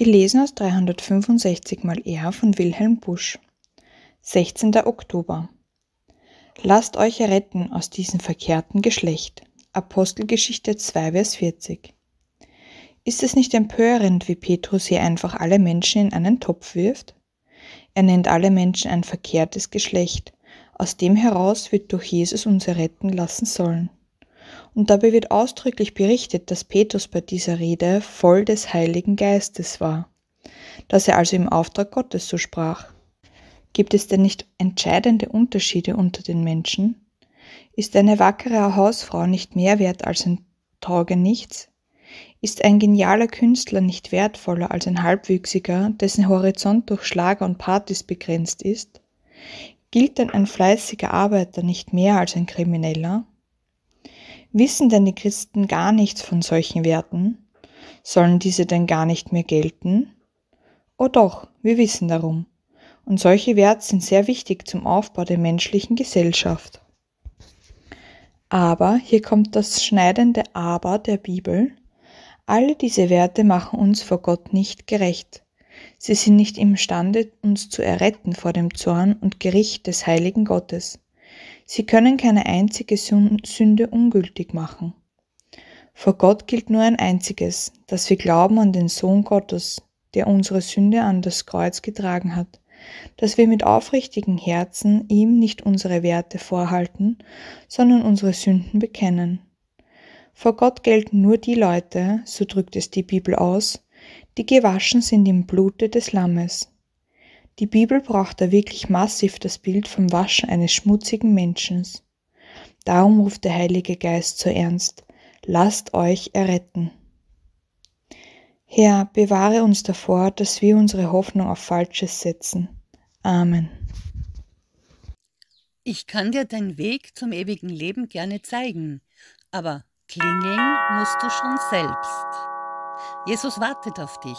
Gelesen aus 365 mal R von Wilhelm Busch. 16. Oktober. Lasst euch retten aus diesem verkehrten Geschlecht. Apostelgeschichte 2, Vers 40. Ist es nicht empörend, wie Petrus hier einfach alle Menschen in einen Topf wirft? Er nennt alle Menschen ein verkehrtes Geschlecht, aus dem heraus wird durch Jesus uns erretten lassen sollen und dabei wird ausdrücklich berichtet, dass Petrus bei dieser Rede voll des Heiligen Geistes war, dass er also im Auftrag Gottes so sprach. Gibt es denn nicht entscheidende Unterschiede unter den Menschen? Ist eine wackere Hausfrau nicht mehr wert als ein Taugenichts? Ist ein genialer Künstler nicht wertvoller als ein Halbwüchsiger, dessen Horizont durch Schlager und Partys begrenzt ist? Gilt denn ein fleißiger Arbeiter nicht mehr als ein Krimineller? Wissen denn die Christen gar nichts von solchen Werten? Sollen diese denn gar nicht mehr gelten? Oh doch, wir wissen darum. Und solche Werte sind sehr wichtig zum Aufbau der menschlichen Gesellschaft. Aber hier kommt das schneidende Aber der Bibel. Alle diese Werte machen uns vor Gott nicht gerecht. Sie sind nicht imstande, uns zu erretten vor dem Zorn und Gericht des heiligen Gottes. Sie können keine einzige Sünde ungültig machen. Vor Gott gilt nur ein einziges, dass wir glauben an den Sohn Gottes, der unsere Sünde an das Kreuz getragen hat, dass wir mit aufrichtigen Herzen ihm nicht unsere Werte vorhalten, sondern unsere Sünden bekennen. Vor Gott gelten nur die Leute, so drückt es die Bibel aus, die gewaschen sind im Blute des Lammes, die Bibel braucht da wirklich massiv das Bild vom Waschen eines schmutzigen Menschen. Darum ruft der Heilige Geist so ernst, lasst euch erretten. Herr, bewahre uns davor, dass wir unsere Hoffnung auf Falsches setzen. Amen. Ich kann dir deinen Weg zum ewigen Leben gerne zeigen, aber klingeln musst du schon selbst. Jesus wartet auf dich.